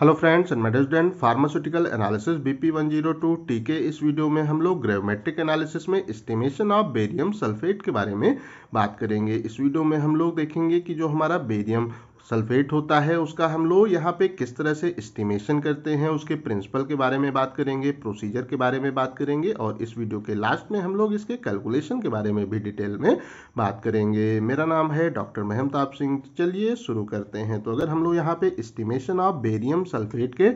hello friends and med student pharmaceutical analysis BP 102 टीके इस video में हम लोग ग्रेवमेट्रिक एनालिसिस में एस्टिमेशन ऑफ बेरियम सल्फेट के बारे में बात करेंगे इस वीडियो में हम लोग देखेंगे कि जो हमारा बेरियम सल्फेट होता है उसका हम लोग यहाँ पे किस तरह से इस्टीमेशन करते हैं उसके प्रिंसिपल के बारे में बात करेंगे प्रोसीजर के बारे में बात करेंगे और इस वीडियो के लास्ट में हम लोग इसके कैलकुलेशन के बारे में भी डिटेल में बात करेंगे मेरा नाम है डॉक्टर महमताप सिंह चलिए शुरू करते हैं तो अगर हम लोग यहाँ पे इस्टीमेशन ऑफ बेरियम सल्फेट के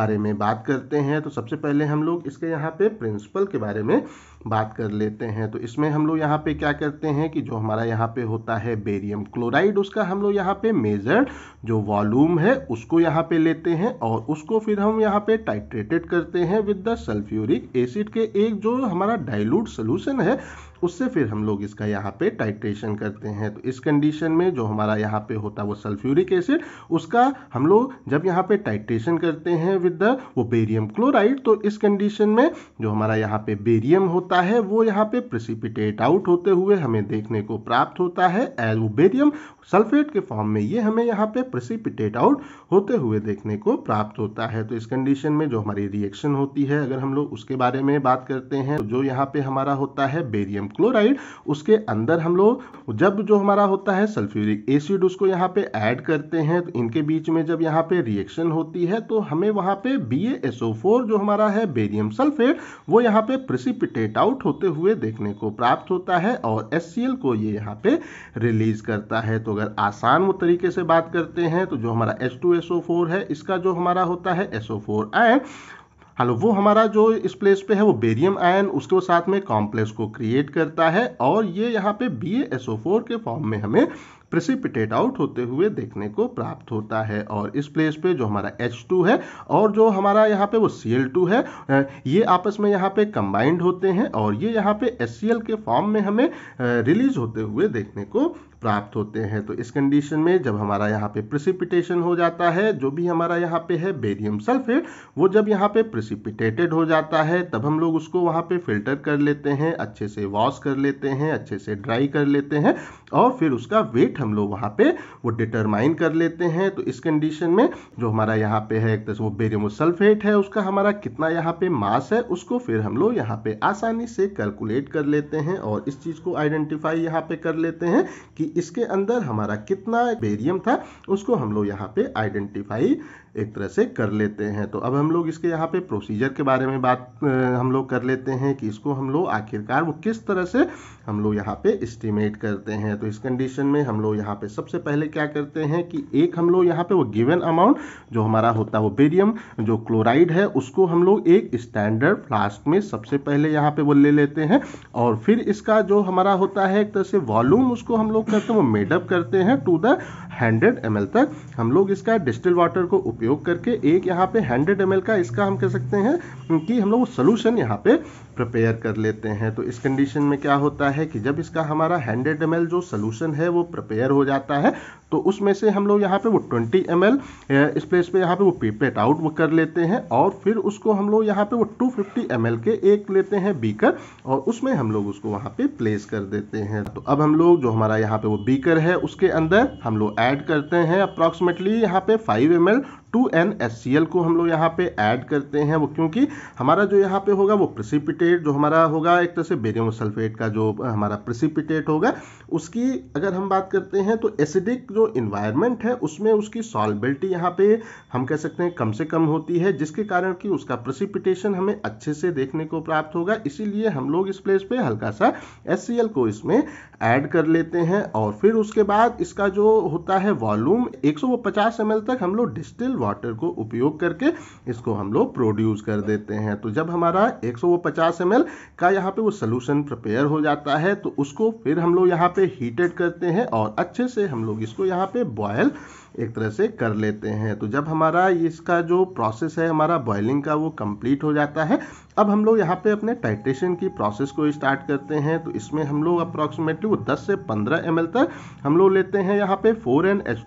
बारे में बात करते हैं तो सबसे पहले हम लोग इसके यहाँ पे प्रिंसिपल के बारे में बात कर लेते हैं तो इसमें हम लोग यहाँ पे क्या करते हैं कि जो हमारा यहाँ पे होता है बेरियम क्लोराइड उसका हम लोग यहाँ पे मेजर जो वॉल्यूम है उसको यहाँ पे लेते हैं और उसको फिर हम यहाँ पे टाइट्रेटेड करते हैं विद द सल्फ्यूरिक एसिड के एक जो हमारा डाइल्यूट सोल्यूशन है उससे फिर हम लोग इसका यहाँ पे टाइट्रेशन करते हैं तो इस कंडीशन में जो हमारा यहाँ पे होता है वो सल्फ्यूरिक एसिड उसका हम लोग जब यहाँ पे टाइट्रेशन करते हैं विद द वो बेरियम क्लोराइड तो इस कंडीशन में जो हमारा यहाँ पे बेरियम होता होता है वो यहाँ पे प्रेसिपिटेट आउट होते हुए हमें देखने को प्राप्त होता है एरोबेरियम सल्फेट के फॉर्म में ये हमें यहाँ पे प्रेसिपिटेट आउट होते हुए देखने को प्राप्त होता है तो इस कंडीशन में जो हमारी रिएक्शन होती है अगर हम लोग उसके बारे में बात करते हैं तो जो यहाँ पे हमारा होता है बेरियम क्लोराइड उसके अंदर हम लोग जब जो हमारा होता है सल्फ्यूरिक एसिड उसको यहाँ पे ऐड करते हैं तो इनके बीच में जब यहाँ पे रिएक्शन होती है तो हमें वहाँ पे बी जो हमारा है बेरियम सल्फेट वो यहाँ पे प्रेसिपिटेट डाउट होते हुए देखने को प्राप्त होता है और एस को ये यहाँ पे रिलीज करता है तो अगर आसान वो तरीके से बात करते हैं तो जो हमारा टू एस है इसका जो हमारा होता है एस ओ फोर हेलो वो हमारा जो इस प्लेस पे है वो बेरियम आयन उसके साथ में कॉम्प्लेक्स को क्रिएट करता है और ये यहाँ पे बी के फॉर्म में हमें प्रेसिपिटेट आउट होते हुए देखने को प्राप्त होता है और इस प्लेस पे जो हमारा H2 है और जो हमारा यहाँ पे वो Cl2 है ये आपस में यहाँ पे कंबाइंड होते हैं और ये यहाँ पे HCl के फॉर्म में हमें रिलीज होते हुए देखने को प्राप्त होते हैं तो इस कंडीशन में जब हमारा यहाँ पे प्रिसिपिटेशन हो जाता है जो भी हमारा यहाँ पे है बेरियम सल्फेट वो जब यहाँ पे प्रिसिपिटेटेड हो जाता है तब हम लोग उसको वहाँ पे फिल्टर कर लेते हैं अच्छे से वॉश कर लेते हैं अच्छे से ड्राई कर लेते हैं और फिर उसका वेट हम लोग वहाँ पे वो डिटरमाइन कर लेते हैं तो इस कंडीशन में जो हमारा यहाँ पे है एक तरह से वो बेरियम सल्फेट है उसका हमारा कितना यहाँ पे मास है उसको फिर हम लोग यहाँ पे आसानी से कैलकुलेट कर लेते हैं और इस चीज़ को आइडेंटिफाई यहाँ पे कर लेते हैं कि इसके अंदर हमारा कितना बेरियम था उसको हम लोग यहाँ पे आइडेंटिफाई एक तरह से कर लेते हैं तो अब हम लोग इसके यहाँ पे प्रोसीजर के बारे में बात हम लोग कर लेते हैं कि इसको हम लोग आखिरकार वो किस तरह से हम लोग यहाँ पे इस्टीमेट करते हैं तो इस कंडीशन में हम लोग यहाँ पे सबसे पहले क्या करते हैं कि एक हम लोग यहाँ पे वो गिवन अमाउंट जो हमारा होता है वो बेरियम जो क्लोराइड है उसको हम लोग एक स्टैंडर्ड फ्लास्क में सबसे पहले यहाँ पे वो ले लेते हैं और फिर इसका जो हमारा होता है एक तरह से वॉल्यूम उसको हम लोग करते हैं वो मेडअप करते हैं टू द हंड्रेड एम तक हम लोग इसका डिस्टल वाटर को उपयोग करके एक यहाँ पे हंड्रेड एम का इसका हम कह सकते हैं कि हम लोग सोल्यूशन यहाँ पे प्रिपेयर कर लेते हैं तो इस कंडीशन में क्या होता है कि जब इसका हमारा हंड्रेड एम जो सोल्यूशन है वो प्रिपेयर हो जाता है तो उसमें से हम लोग यहाँ पे वो ट्वेंटी एम इस प्लेस पे यहाँ पे वो पीपलेट आउट कर लेते हैं और फिर उसको हम लोग यहाँ पे वो टू फिफ्टी के एक लेते हैं बीकर और उसमें हम लोग उसको वहाँ पे प्लेस कर देते हैं तो अब हम लोग जो हमारा यहाँ पे वो बीकर है उसके अंदर हम लोग ऐड करते हैं अप्रॉक्सीमेटली यहाँ पे five m to N S C L को हम लोग यहाँ पे ऐड करते हैं वो क्योंकि हमारा जो यहाँ पे होगा वो प्रिसिपिटेट जो हमारा होगा एक तरह से बेरियम सल्फेट का जो हमारा प्रिसिपिटेट होगा उसकी अगर हम बात करते हैं तो एसिडिक जो इन्वायरमेंट है उसमें उसकी सॉलबिलिटी यहाँ पे हम कह सकते हैं कम से कम होती है जिसके कारण कि उसका प्रिसिपिटेशन हमें अच्छे से देखने को प्राप्त होगा इसीलिए हम लोग इस प्लेस पर हल्का सा एस सी एल को इसमें ऐड कर लेते हैं और फिर उसके बाद इसका जो होता है वॉल्यूम एम एल तक हम लोग डिस्टिल वाटर को उपयोग करके इसको हम लोग प्रोड्यूस कर देते हैं तो जब हमारा 150 सौ का यहाँ पे वो सोल्यूशन प्रिपेयर हो जाता है तो उसको फिर हम लोग यहाँ पे हीटेड करते हैं और अच्छे से हम लोग इसको यहाँ पे बॉयल एक तरह से कर लेते हैं तो जब हमारा इसका जो प्रोसेस है हमारा बॉयलिंग का वो कंप्लीट हो जाता है अब हम लोग यहाँ पे अपने टाइट्रेशन की प्रोसेस को स्टार्ट करते हैं तो इसमें हम लोग अप्रॉक्सीमेटली वो 10 से 15 एम तक हम लोग लेते हैं यहाँ पे फोर एन एच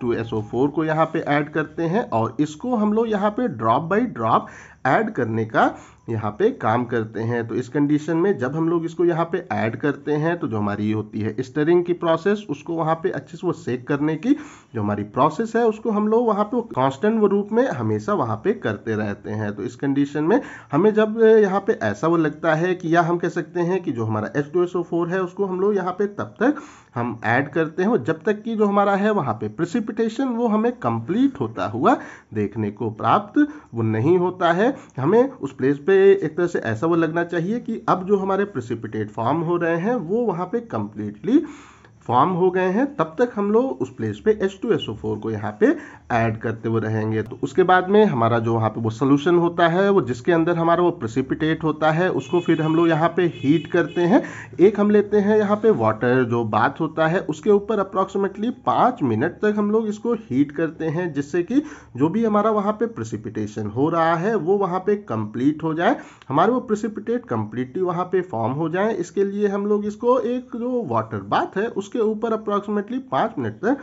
को यहाँ पे ऐड करते हैं और इसको हम लोग यहाँ पे ड्रॉप बाई ड्रॉप ऐड करने का यहाँ पे काम करते हैं तो इस कंडीशन में जब हम लोग इसको यहाँ पे ऐड करते हैं तो जो हमारी ये होती है स्टरिंग की प्रोसेस उसको वहाँ पे अच्छे से वो सेक करने की जो हमारी प्रोसेस है उसको हम लोग वहाँ पे कांस्टेंट रूप में हमेशा वहाँ पे करते रहते हैं तो इस कंडीशन में हमें जब यहाँ पे ऐसा वो लगता है कि या हम कह सकते हैं कि जो हमारा एच है उसको हम लोग यहाँ पे तब तक हम ऐड करते हैं जब तक कि जो हमारा है वहाँ पे प्रिसिपिटेशन वो हमें कंप्लीट होता हुआ देखने को प्राप्त वो नहीं होता है हमें उस प्लेस पे एक तरह से ऐसा वो लगना चाहिए कि अब जो हमारे प्रिसिपिटेट फॉर्म हो रहे हैं वो वहाँ पे कम्प्लीटली फॉर्म हो गए हैं तब तक हम लोग उस प्लेस पे H2SO4 को यहाँ पे ऐड करते हुए रहेंगे तो उसके बाद में हमारा जो वहाँ पे वो सोल्यूशन होता है वो जिसके अंदर हमारा वो प्रेसिपिटेट होता है उसको फिर हम लोग यहाँ पे हीट करते हैं एक हम लेते हैं यहाँ पे वाटर जो बात होता है उसके ऊपर अप्रॉक्सीमेटली पाँच मिनट तक हम लोग इसको हीट करते हैं जिससे कि जो भी हमारा वहाँ पर प्रेसिपिटेशन हो रहा है वो वहाँ पर कम्प्लीट हो जाए हमारे वो प्रेसिपिटेट कम्प्लीटली वहाँ पर फॉर्म हो जाए इसके लिए हम लोग इसको एक जो वाटर बाथ है उस उसके ऊपर अप्रॉक्सीमेटली पाँच मिनट तक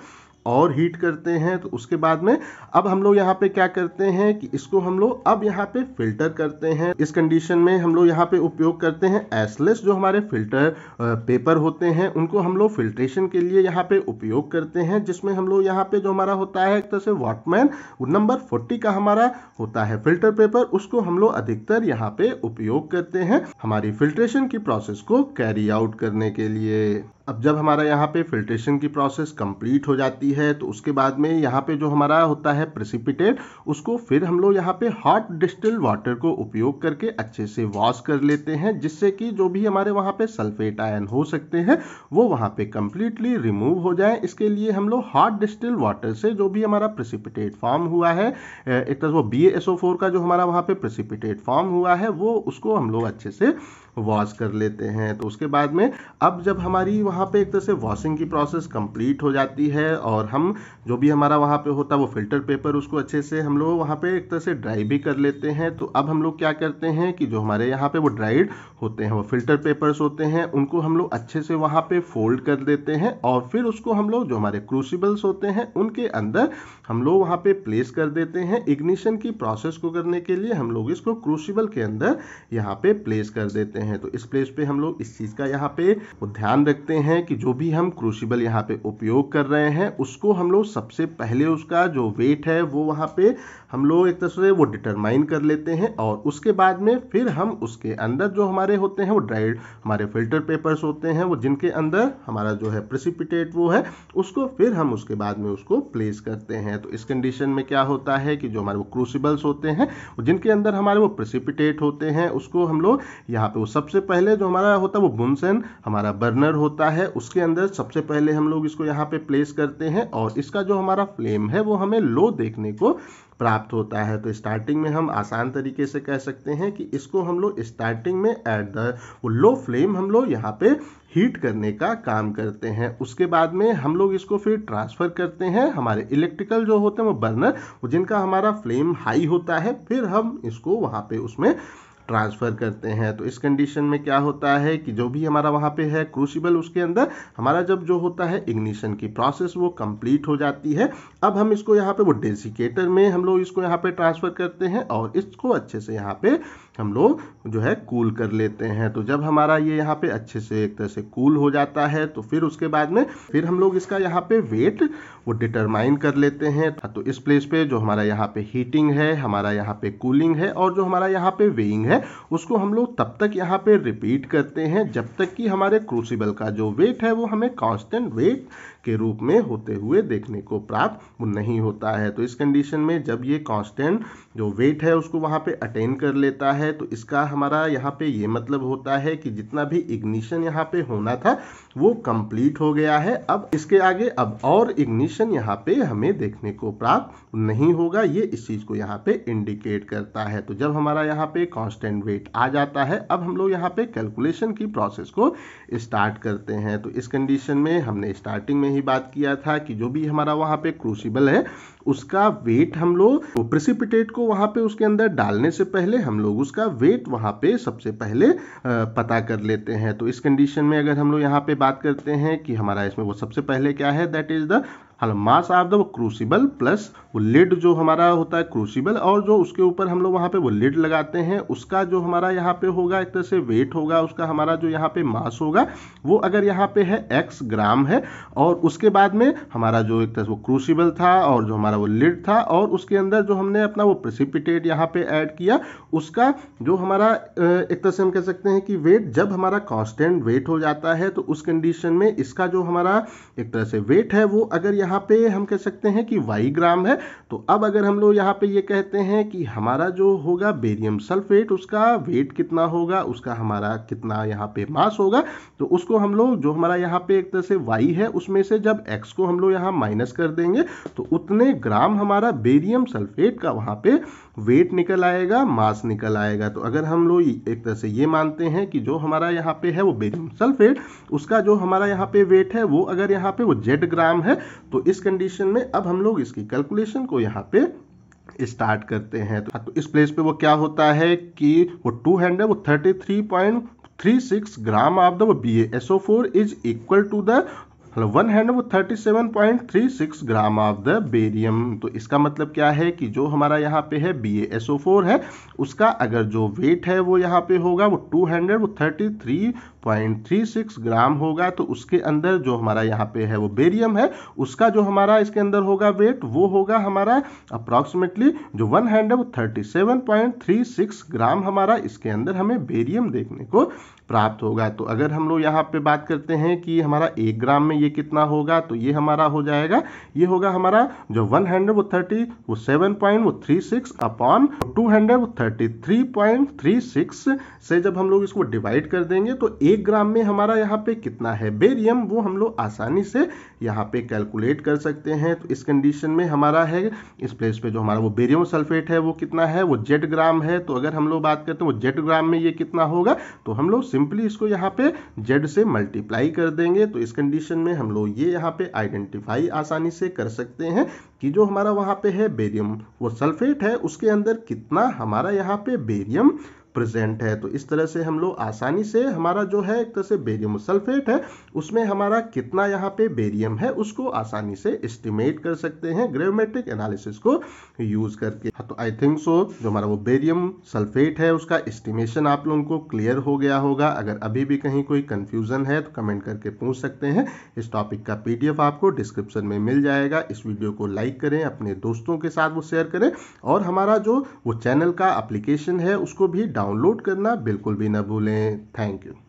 और हीट करते हैं तो उसके बाद में अब हम लोग यहाँ पे क्या करते हैं कि इसको हम लोग अब यहाँ पे फिल्टर करते हैं इस कंडीशन में हम लोग यहाँ पे उपयोग करते हैं एसलेस जो हमारे फिल्टर पेपर होते हैं उनको हम लोग फिल्ट्रेशन के लिए यहाँ पे उपयोग करते हैं जिसमें हम लोग यहाँ पे जो हमारा होता है एक तरह से वॉटमैन नंबर फोर्टी का हमारा होता है फिल्टर पेपर उसको हम लोग अधिकतर यहाँ पे उपयोग करते हैं हमारी फिल्ट्रेशन की प्रोसेस को कैरी आउट करने के लिए अब जब हमारा यहाँ पे फिल्ट्रेशन की प्रोसेस कंप्लीट हो जाती है तो उसके बाद में यहाँ पे जो हमारा होता है प्रेसिपिटेट उसको फिर हम लोग यहाँ पे हॉट डिस्टिल वाटर को उपयोग करके अच्छे से वॉश कर लेते हैं जिससे कि जो भी हमारे वहाँ पे सल्फेट आयन हो सकते हैं वो वहाँ पे कम्प्लीटली रिमूव हो जाए इसके लिए हम लोग हॉट डिस्टिल वाटर से जो भी हमारा प्रेसिपिटेट फॉर्म हुआ है एक तरह वो बी का जो हमारा वहाँ पर प्रेसिपिटेट फॉर्म हुआ है वो उसको हम लोग अच्छे से वॉश कर लेते हैं तो उसके बाद में अब जब हमारी वहाँ पे एक तरह से वॉशिंग की प्रोसेस कंप्लीट हो जाती है और हम जो भी हमारा वहाँ पे होता है वो फिल्टर पेपर उसको अच्छे से हम लोग वहाँ पे एक तरह से ड्राई भी कर लेते हैं तो अब हम लोग क्या करते हैं कि जो हमारे यहाँ पे वो ड्राइड होते हैं वो फिल्टर पेपर्स होते हैं उनको हम लोग अच्छे से वहाँ पे फोल्ड कर देते हैं और फिर उसको हम लोग जो हमारे क्रूसिबल्स होते हैं उनके अंदर हम लोग वहाँ पे प्लेस कर देते हैं इग्निशन की प्रोसेस को करने के लिए हम लोग इसको क्रूसिबल के अंदर यहाँ पे प्लेस कर देते हैं हैं तो इस प्लेस पे हम लोग इस चीज़ का यहाँ पे ध्यान रखते हैं कि जो भी हम क्रूसिबल यहाँ पे उपयोग कर रहे हैं उसको हम लोग सबसे पहले उसका जो वेट है वो वहाँ पे हम लोग एक तरह से वो डिटरमाइन कर लेते हैं और उसके बाद में फिर हम उसके अंदर जो हमारे होते हैं वो ड्राइड हमारे फिल्टर पेपर्स होते हैं वो जिनके अंदर हमारा जो है प्रिसिपिटेट वो है उसको फिर हम उसके बाद में उसको प्लेस करते हैं तो इस कंडीशन में क्या होता है कि जो हमारे वो क्रूसिबल्स होते हैं जिनके अंदर हमारे वो प्रिसिपिटेट होते हैं उसको हम लोग यहाँ पे वो सबसे पहले जो हमारा होता है वो बुनसेन हमारा बर्नर होता है उसके अंदर सबसे पहले हम लोग इसको यहाँ पे प्लेस करते हैं और इसका जो हमारा फ्लेम है वो हमें लो देखने को प्राप्त होता है तो स्टार्टिंग में हम आसान तरीके से कह सकते हैं कि इसको हम लोग स्टार्टिंग में एट द वो लो फ्लेम हम लोग यहाँ पे हीट करने का काम करते हैं उसके बाद में हम लोग इसको फिर ट्रांसफ़र करते हैं हमारे इलेक्ट्रिकल जो होते हैं वो बर्नर जिनका हमारा फ्लेम हाई होता है फिर हम इसको वहाँ पे उसमें ट्रांसफ़र करते हैं तो इस कंडीशन में क्या होता है कि जो भी हमारा वहाँ पे है क्रूसिबल उसके अंदर हमारा जब जो होता है इग्निशन की प्रोसेस वो कंप्लीट हो जाती है अब हम इसको यहाँ पे वो डेसिकेटर में हम लोग इसको यहाँ पे ट्रांसफ़र करते हैं और इसको अच्छे से यहाँ पे हम लोग जो है कूल कर लेते हैं तो जब हमारा ये यहाँ पे अच्छे से एक तरह से कूल हो जाता है तो फिर उसके बाद में फिर हम लोग इसका यहाँ पे वेट वो डिटरमाइन कर लेते हैं तो इस प्लेस पे जो हमारा यहाँ पे हीटिंग है हमारा यहाँ पे कूलिंग है और जो हमारा यहाँ पे वेइंग है है उसको हम लोग तब तक यहाँ पे रिपीट करते हैं जब तक कि हमारे क्रूसिबल का जो वेट है वो हमें कांस्टेंट वेट के रूप में होते हुए देखने को प्राप्त नहीं होता है तो इस कंडीशन में जब ये कांस्टेंट जो वेट है उसको वहाँ पे अटेन कर लेता है तो इसका हमारा यहाँ पे ये मतलब होता है कि जितना भी इग्निशन यहाँ पे होना था वो कंप्लीट हो गया है अब इसके आगे अब और इग्निशन यहाँ पे हमें देखने को प्राप्त नहीं होगा ये इस चीज़ को यहाँ पे इंडिकेट करता है तो जब हमारा यहाँ पे कॉन्स्टेंट परसेंट वेट आ जाता है अब हम लोग यहाँ पे कैलकुलेशन की प्रोसेस को स्टार्ट करते हैं तो इस कंडीशन में हमने स्टार्टिंग में ही बात किया था कि जो भी हमारा वहाँ पे क्रूसिबल है उसका वेट हम लोग तो प्रिसिपिटेट को वहाँ पे उसके अंदर डालने से पहले हम लोग उसका वेट वहाँ पे सबसे पहले पता कर लेते हैं तो इस कंडीशन में अगर हम लोग यहाँ पे बात करते हैं कि हमारा इसमें वो सबसे पहले क्या है दैट इज द हाँ मास ऑफ द वो क्रूसिबल प्लस वो लिड जो हमारा होता है क्रूसिबल और जो उसके ऊपर हम लोग वहाँ पे वो लिड लगाते हैं उसका जो हमारा यहाँ पे होगा एक तरह से वेट होगा उसका हमारा जो यहाँ पे मास होगा वो अगर यहाँ पे है एक्स ग्राम है और उसके बाद में हमारा जो एक तरह से वो क्रूसिबल था और जो हमारा वो लिड था और उसके अंदर जो हमने अपना वो प्रेसिपिटेट यहाँ पे ऐड किया उसका जो हमारा एक तरह से हम कह सकते हैं कि वेट जब हमारा कॉन्स्टेंट वेट हो जाता है तो उस कंडीशन में इसका जो हमारा एक तरह से वेट है वो अगर यहाँ यहाँ पे हम कह सकते हैं कि वाई ग्राम है तो अब अगर हम लोग यहाँ पे ये कहते हैं कि हमारा जो होगा बेरियम सल्फेट उसका वेट कितना होगा उसका हमारा कितना यहाँ पे मास होगा तो उसको हम लोग जो हमारा यहाँ पे एक तरह से वाई है उसमें से जब एक्स को हम लोग यहाँ माइनस कर देंगे तो उतने ग्राम हमारा बेरियम सल्फेट का वहाँ पे वेट निकल आएगा मास निकल आएगा तो अगर हम लोग एक तरह से ये मानते हैं कि जो हमारा यहाँ पे है वो बेरियम सल्फेट उसका जो हमारा यहाँ पे वेट है वो अगर यहाँ पे वो जेड ग्राम है तो तो इस कंडीशन में अब हम लोग इसकी कैलकुलेशन को यहाँ पे स्टार्ट करते हैं तो, तो इस प्लेस पे वो क्या होता है कि वो टू हैंड है वो thirty three point three six gram of the वो B S O four is equal to the one hundred वो thirty seven point three six gram of the barium तो इसका मतलब क्या है कि जो हमारा यहाँ पे है बी एस ओ फोर है उसका अगर जो वेट है वो यहाँ पे होगा वो टू हंड्रेड वो थर्टी थ्री 0.36 ग्राम होगा तो उसके अंदर जो हमारा यहाँ पे है वो बेरियम है उसका जो हमारा इसके अंदर होगा वेट वो होगा हमारा अप्रॉक्सीमेटली जो वन हैंड है वो थर्टी ग्राम हमारा इसके अंदर हमें बेरियम देखने को प्राप्त होगा तो अगर हम लोग यहाँ पे बात करते हैं कि हमारा एक ग्राम में ये कितना होगा तो ये हमारा हो जाएगा ये होगा हमारा जो वन हंड्रेड वो थर्टी वो सेवन पॉइंट वो three six upon two hundred वो thirty three point three six से जब हम लोग इसको डिवाइड कर देंगे तो एक ग्राम में हमारा यहाँ पे कितना है बेरियम वो हम लोग आसानी से यहाँ पे कैलकुलेट कर सकते हैं तो इस कंडीशन में हमारा है इस प्लेस पे जो हमारा वो बेरियम सल्फेट है वो कितना है वो जेड ग्राम है तो अगर हम लोग बात करते हैं वो जेड ग्राम में ये कितना होगा तो हम लोग सिंपली इसको यहाँ पे जेड से मल्टीप्लाई कर देंगे तो इस कंडीशन में हम लोग ये यहाँ पे आइडेंटिफाई आसानी से कर सकते हैं कि जो हमारा वहाँ पे है बेरियम वो सल्फेट है उसके अंदर कितना हमारा यहाँ पे बेरियम प्रेजेंट है तो इस तरह से हम लोग आसानी से हमारा जो है एक तरह से बेरियम सल्फेट है उसमें हमारा कितना यहाँ पे बेरियम है उसको आसानी से एस्टिमेट कर सकते हैं ग्रेवमेट्रिक एनालिसिस को यूज करके हाँ, तो आई थिंक सो जो हमारा वो बेरियम सल्फेट है उसका एस्टिमेशन आप लोगों को क्लियर हो गया होगा अगर अभी भी कहीं कोई कन्फ्यूजन है तो कमेंट करके पूछ सकते हैं इस टॉपिक का पी आपको डिस्क्रिप्शन में मिल जाएगा इस वीडियो को लाइक करें अपने दोस्तों के साथ वो शेयर करें और हमारा जो वो चैनल का अप्लीकेशन है उसको भी डाउनलोड करना बिल्कुल भी ना भूलें थैंक यू